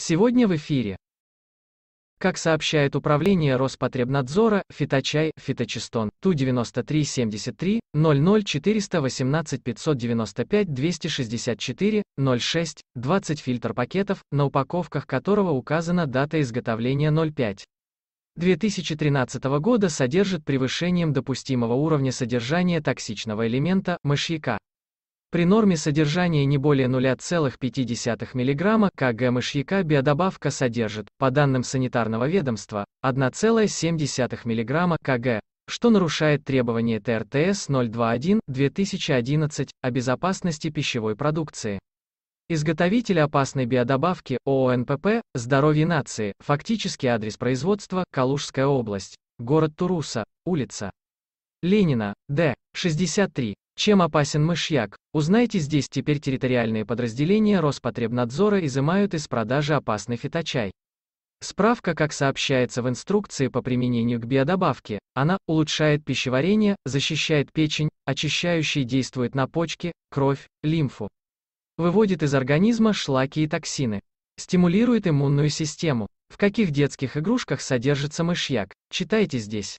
Сегодня в эфире. Как сообщает Управление Роспотребнадзора, фиточай, фиточистон, Ту-93-73-00-418-595-264-06, 20 фильтр пакетов, на упаковках которого указана дата изготовления 05. 2013 года содержит превышением допустимого уровня содержания токсичного элемента, мышьяка. При норме содержания не более 0,5 мг кг мышьяка биодобавка содержит, по данным санитарного ведомства, 1,7 мг кг, что нарушает требования ТРТС 021-2011 о безопасности пищевой продукции. Изготовитель опасной биодобавки ООНПП «Здоровье нации», фактически адрес производства Калужская область, город Туруса, улица Ленина, Д, 63, чем опасен мышьяк? Узнайте здесь теперь территориальные подразделения Роспотребнадзора изымают из продажи опасный фиточай. Справка, как сообщается в инструкции по применению к биодобавке, она улучшает пищеварение, защищает печень, очищающий действует на почки, кровь, лимфу. Выводит из организма шлаки и токсины. Стимулирует иммунную систему. В каких детских игрушках содержится мышьяк? Читайте здесь.